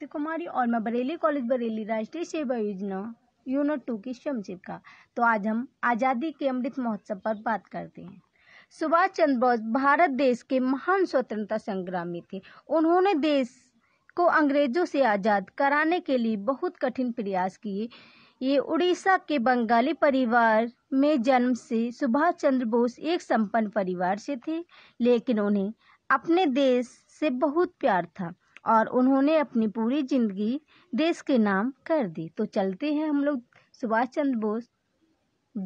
शक्ति कुमारी और मैं बरेली कॉलेज बरेली राष्ट्रीय सेवा योजना यूनिट टू की श्रम शिविका तो आज हम आज़ादी के अमृत महोत्सव पर बात करते हैं सुभाष चंद्र बोस भारत देश के महान स्वतंत्रता संग्रामी थे उन्होंने देश को अंग्रेजों से आज़ाद कराने के लिए बहुत कठिन प्रयास किए ये उड़ीसा के बंगाली परिवार में जन्म से सुभाष चंद्र बोस एक संपन्न परिवार से थे लेकिन उन्हें अपने देश से बहुत प्यार था और उन्होंने अपनी पूरी ज़िंदगी देश के नाम कर दी तो चलते हैं हम लोग सुभाष चंद्र बोस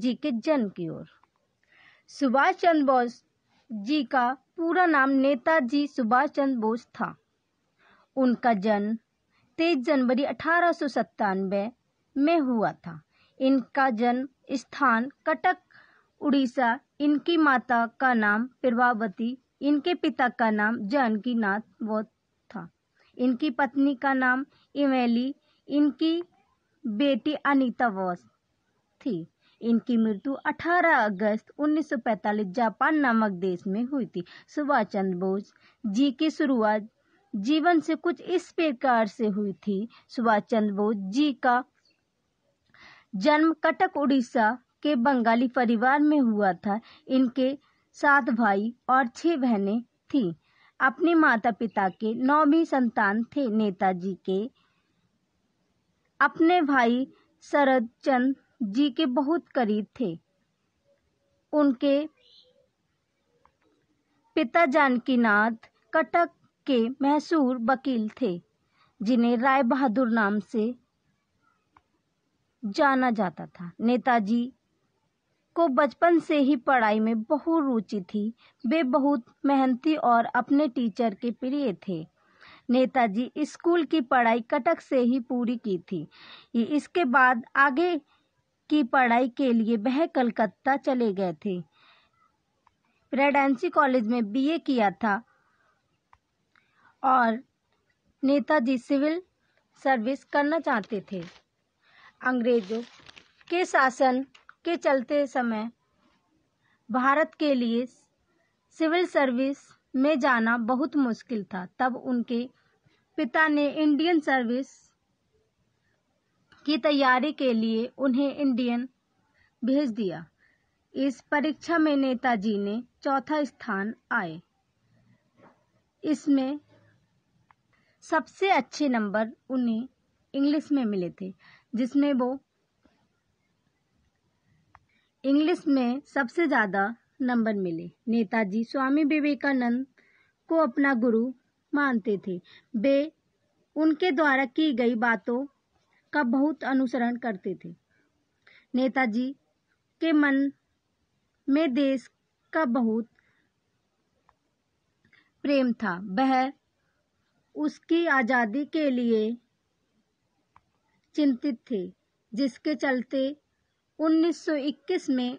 जी के जन्म की ओर सुभाष चंद्र बोस जी का पूरा नाम नेताजी सुभाष चंद्र बोस था उनका जन्म तेईस जनवरी अठारह में हुआ था इनका जन्म स्थान कटक उड़ीसा इनकी माता का नाम प्रभावती इनके पिता का नाम जानकी नाथ इनकी पत्नी का नाम इमेली इनकी बेटी अनीता वॉस थी इनकी मृत्यु 18 अगस्त 1945 जापान नामक देश में हुई थी सुभाष चंद्र बोस जी की शुरुआत जीवन से कुछ इस प्रकार से हुई थी सुभाष चंद्र बोस जी का जन्म कटक उड़ीसा के बंगाली परिवार में हुआ था इनके सात भाई और छह बहनें थीं अपने माता पिता के नौवीं संतान थे नेताजी के अपने भाई शरद चंद जी के बहुत करीब थे उनके पिता जानकीनाथ कटक के मैसूर वकील थे जिन्हें राय बहादुर नाम से जाना जाता था नेताजी को बचपन से ही पढ़ाई में बहुत रुचि थी वे बहुत मेहनती और अपने टीचर के प्रिय थे नेताजी स्कूल की पढ़ाई कटक से ही पूरी की थी इसके बाद आगे की पढ़ाई के लिए वह कलकत्ता चले गए थे प्रेडेंसी कॉलेज में बीए किया था और नेताजी सिविल सर्विस करना चाहते थे अंग्रेज़ों के शासन के चलते समय भारत के लिए सिविल सर्विस में जाना बहुत मुश्किल था तब उनके पिता ने इंडियन सर्विस की तैयारी के लिए उन्हें इंडियन भेज दिया इस परीक्षा में नेताजी ने चौथा स्थान आए इसमें सबसे अच्छे नंबर उन्हें इंग्लिश में मिले थे जिसमें वो इंग्लिश में सबसे ज़्यादा नंबर मिले नेताजी स्वामी विवेकानंद को अपना गुरु मानते थे वे उनके द्वारा की गई बातों का बहुत अनुसरण करते थे नेताजी के मन में देश का बहुत प्रेम था वह उसकी आज़ादी के लिए चिंतित थे जिसके चलते 1921 में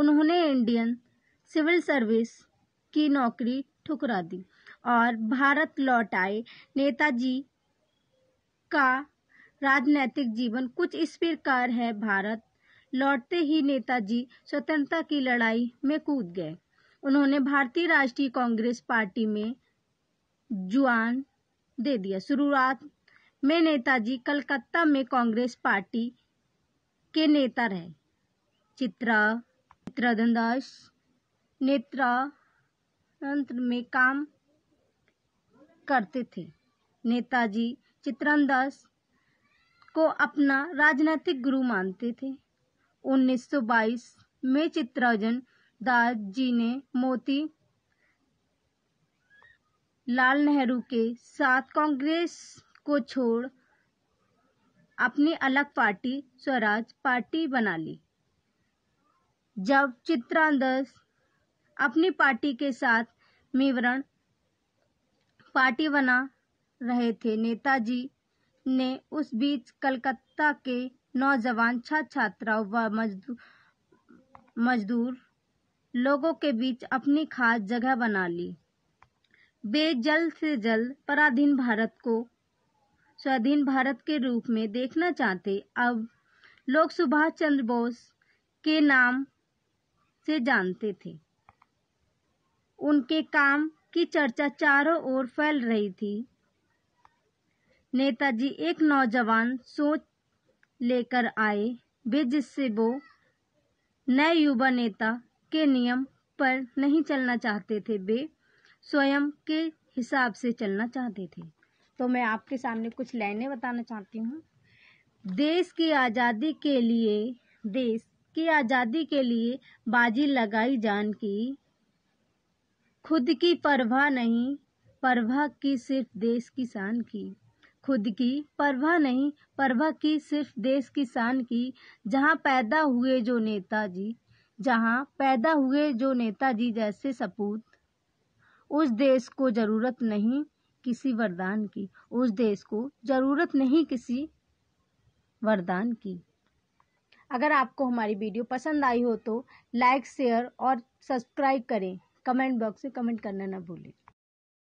उन्होंने इंडियन सिविल सर्विस की नौकरी ठुकरा दी और भारत लौट आए नेताजी का राजनैतिक जीवन कुछ इस प्रकार है भारत लौटते ही नेताजी स्वतंत्रता की लड़ाई में कूद गए उन्होंने भारतीय राष्ट्रीय कांग्रेस पार्टी में जुआन दे दिया शुरुआत में नेताजी कलकत्ता में कांग्रेस पार्टी के नेता रहे चित्रा चित्राधन दास नेत्रा तंत्र में काम करते थे नेताजी चित्रान दास को अपना राजनीतिक गुरु मानते थे 1922 में चित्रजन दास जी ने मोती लाल नेहरू के साथ कांग्रेस को छोड़ अपनी अलग पार्टी स्वराज पार्टी बना ली जब चित्रांदस अपनी पार्टी के साथ मिवरण पार्टी बना रहे थे नेताजी ने उस बीच कलकत्ता के नौजवान छात्र छात्राओं व मजदूर मजदूर लोगों के बीच अपनी खास जगह बना ली वे जल्द से जल्द पराधीन भारत को स्वाधीन भारत के रूप में देखना चाहते अब लोग सुभाष चंद्र बोस के नाम से जानते थे उनके काम की चर्चा चारों ओर फैल रही थी नेताजी एक नौजवान सोच लेकर आए वे जिससे वो नए युवा नेता के नियम पर नहीं चलना चाहते थे वे स्वयं के हिसाब से चलना चाहते थे तो मैं आपके सामने कुछ लाइनें बताना चाहती हूँ देश की आज़ादी के लिए देश की आज़ादी के लिए बाजी लगाई जान की खुद की परवाह नहीं परवाह की सिर्फ देश की शान की खुद की परवाह नहीं परवाह की सिर्फ देश की शान की जहाँ पैदा हुए जो नेताजी जहाँ पैदा हुए जो नेताजी जैसे सपूत उस देश को ज़रूरत नहीं किसी वरदान की उस देश को ज़रूरत नहीं किसी वरदान की अगर आपको हमारी वीडियो पसंद आई हो तो लाइक शेयर और सब्सक्राइब करें कमेंट बॉक्स में कमेंट करना ना भूलें